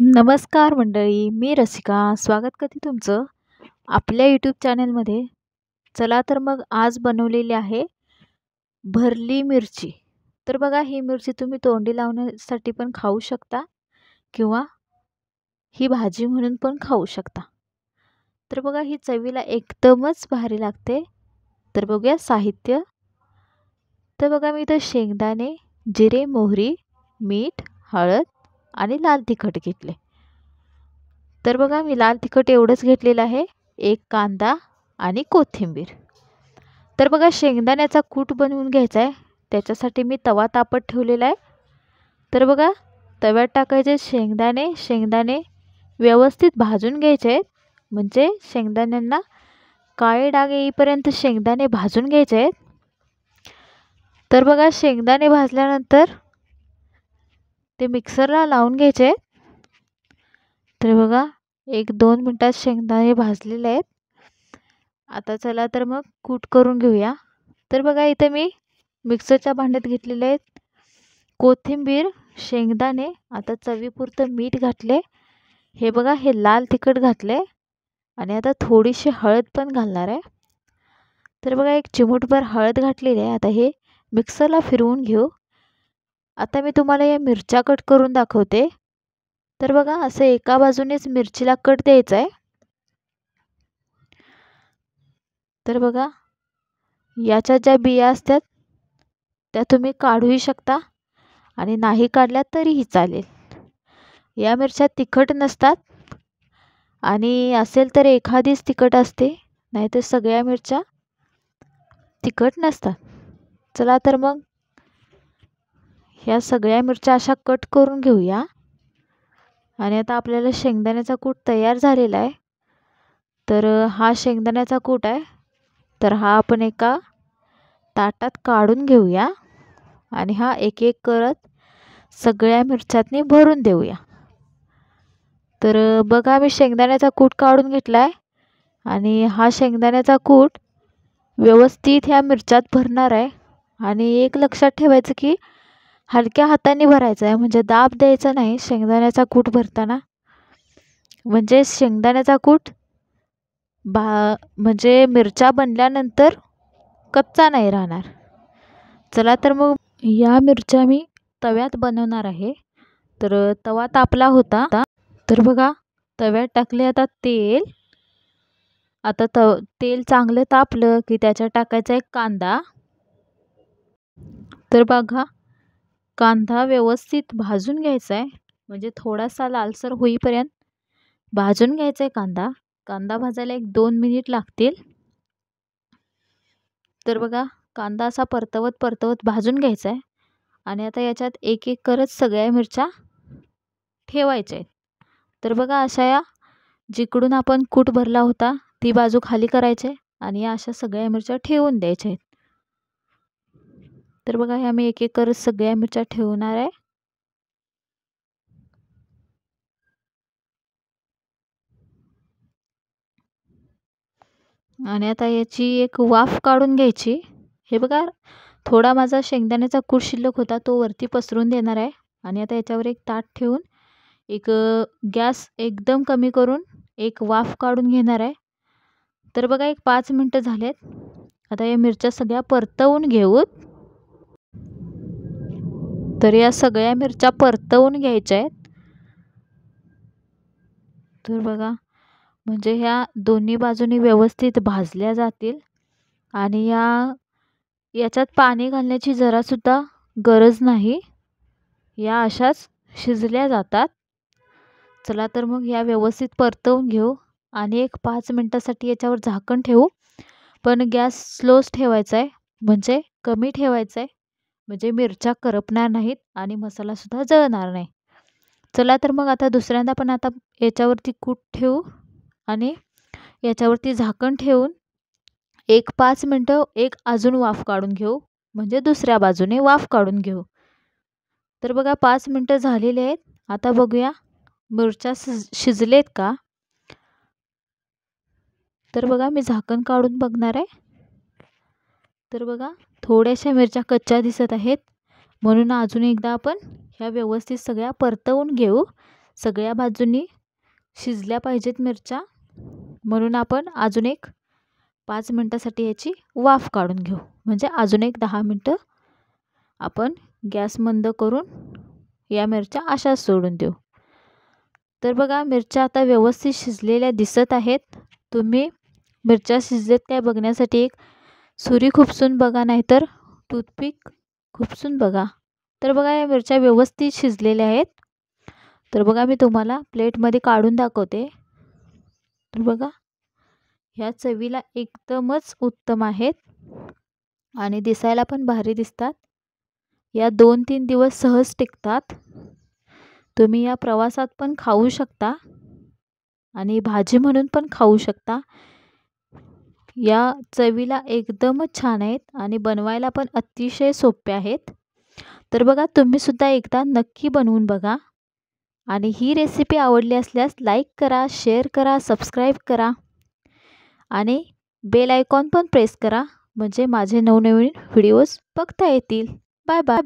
नमस्कार मंडळी मी रसिका स्वागत करते तुमचं आपल्या यूट्यूब चॅनलमध्ये चला तर मग आज बनवलेली आहे भरली मिरची तर बघा ही मिरची तुम्ही तोंडी लावण्यासाठी पण खाऊ शकता किंवा ही भाजी म्हणून पण खाऊ शकता तर बघा ही चवीला एकदमच भारी लागते तर बघूया साहित्य तर बघा मी इथं शेंगदाणे जिरे मोहरी मीठ हळद आणि लाल तिखट घेतले तर बघा मी लाल तिखट एवढंच घेतलेलं आहे एक कांदा आणि कोथिंबीर तर बघा शेंगदाण्याचा कूट बनवून घ्यायचा आहे त्याच्यासाठी मी तवा तापत ठेवलेला आहे तर बघा तव्यात टाकायचे शेंगदाणे शेंगदाणे व्यवस्थित भाजून घ्यायचे आहेत म्हणजे शेंगदाण्यांना काळे डाग येईपर्यंत शेंगदाणे भाजून घ्यायचे आहेत तर बघा शेंगदाणे भाजल्यानंतर ते मिक्सरला लावून घ्यायचे तर बघा एक दोन मिनटात शेंगदाणे भाजलेले आहेत आता चला तर मग कूट करून घेऊया तर बघा इथे मी मिक्सरच्या भांड्यात घेतलेले आहेत कोथिंबीर शेंगदाणे आता चवीपुरतं मीठ घातले हे बघा हे लाल तिखट घातले आणि आता थोडीशी हळद पण घालणार आहे तर बघा एक चिमूटभर हळद घातलेली आहे आता हे मिक्सरला फिरवून घेऊ आता मी तुम्हाला या मिरच्या कट करून दाखवते तर बघा असं एका बाजूनेच मिरचीला कट द्यायचा आहे तर बघा याच्या ज्या बिया असतात त्या तुम्ही काढूही शकता आणि नाही काढल्या तरीही चालेल या मिरच्या तिखट नसतात आणि असेल तर एखादीच तिखट असते नाहीतर सगळ्या मिरच्या तिखट नसतात चला तर मग ह्या सगळ्या मिरच्या अशा कट करून घेऊया आणि आता आपल्याला शेंगदाण्याचा कूट तयार झालेला आहे तर हा शेंगदाण्याचा कूट आहे तर हा आपण एका ताटात काढून घेऊया आणि हा एक एक करत सगळ्या मिरच्यातनी भरून देऊया तर बघा मी शेंगदाण्याचा कूट काढून घेतला आहे आणि हा शेंगदाण्याचा कूट व्यवस्थित ह्या मिरच्यात भरणार आहे आणि एक लक्षात ठेवायचं की हलक्या हाताने भरायचं आहे म्हणजे दाब द्यायचा नाही शेंगदाण्याचा कूट भरताना म्हणजे शेंगदाण्याचा कूट बा म्हणजे मिरच्या बनल्यानंतर कच्चा नाही राहणार चला तर मग या मिरच्या मी तव्यात बनवणार आहे तर तवा तापला होता तर बघा तव्यात टाकले आता तेल आता तव तेल चांगलं तापलं की त्याच्यात टाकायचा एक कांदा तर बघा कांदा व्यवस्थित भाजून घ्यायचा आहे म्हणजे थोडासा लालसर होईपर्यंत भाजून घ्यायचा आहे कांदा कांदा भाजायला एक दोन मिनिट लागतील तर बघा कांदा असा परतवत परतवत भाजून घ्यायचा आहे आणि आता याच्यात एक एक करत सगळ्या मिरच्या ठेवायच्या आहेत तर बघा अशा या जिकडून आपण कूट भरला होता ती बाजू खाली करायचे आणि अशा सगळ्या मिरच्या ठेवून द्यायच्या आहेत तर बघा हे आम्ही एक एक करत सगळ्या मिरच्या ठेवणार आहे आणि आता याची एक वाफ काढून घ्यायची हे बघा थोडा माझा शेंगदाण्याचा कूड शिल्लक होता तो वरती पसरून देणार आहे आणि आता याच्यावर एक ताट ठेवून एक गॅस एकदम कमी करून एक वाफ काढून घेणार आहे तर बघा एक पाच मिनटं झालेत आता या मिरच्या सगळ्या परतवून घेऊत तर या सगळ्या मिरच्या परतवून घ्यायच्या आहेत तर बघा म्हणजे ह्या दोन्ही बाजूनी व्यवस्थित भाजल्या जातील आणि या याच्यात पाणी घालण्याची जरासुद्धा गरज नाही या अशाच शिजल्या जातात चला तर मग या व्यवस्थित परतवून घेऊ आणि एक पाच मिनटासाठी याच्यावर झाकण ठेवू पण गॅस स्लोच ठेवायचा आहे म्हणजे कमी ठेवायचा आहे म्हणजे मिरच्या करपणार नाहीत आणि मसालासुद्धा जळणार नाही चला तर मग आता दुसऱ्यांदा पण आता याच्यावरती कूट ठेवू आणि याच्यावरती झाकण ठेवून एक पाच मिनटं एक अजून वाफ काढून घेऊ म्हणजे दुसऱ्या बाजूने वाफ काढून घेऊ तर बघा पाच मिनटं झालेली आहेत आता बघूया मिरच्या शिजलेत का तर बघा मी झाकण काढून बघणार आहे तर बघा थोड्याशा मिरच्या कच्च्या दिसत आहेत म्हणून अजून एकदा आपण ह्या व्यवस्थित सगळ्या परतवून घेऊ सगळ्या बाजूंनी शिजल्या पाहिजेत मिरच्या म्हणून आपण अजून एक पाच मिनटासाठी याची वाफ काढून घेऊ म्हणजे अजून एक दहा मिनटं आपण गॅस मंद करून या मिरच्या अशाच सोडून देऊ तर बघा मिरच्या आता व्यवस्थित शिजलेल्या दिसत आहेत तुम्ही मिरच्या शिजलेत काय बघण्यासाठी एक सुरी खुपसून बघा नाहीतर टूथपिक खुपसून बघा तर बघा या मिरच्या व्यवस्थित शिजलेल्या आहेत तर बघा मी तुम्हाला प्लेटमध्ये काढून दाखवते तर बघा ह्या चवीला एकदमच उत्तम आहेत आणि दिसायला पण भारी दिसतात या दोन तीन दिवस सहज टिकतात तुम्ही या प्रवासात पण खाऊ शकता आणि भाजी म्हणून पण खाऊ शकता या चवीला एकदम छान आहेत आणि बनवायला पण अतिशय सोप्या आहेत तर बघा तुम्हीसुद्धा एकदा नक्की बनवून बघा आणि ही रेसिपी आवडली असल्यास लाईक करा शेअर करा सबस्क्राईब करा आणि बेल आयकॉन पण प्रेस करा म्हणजे माझे नवनवीन व्हिडिओज बघता येतील बाय बाय बाय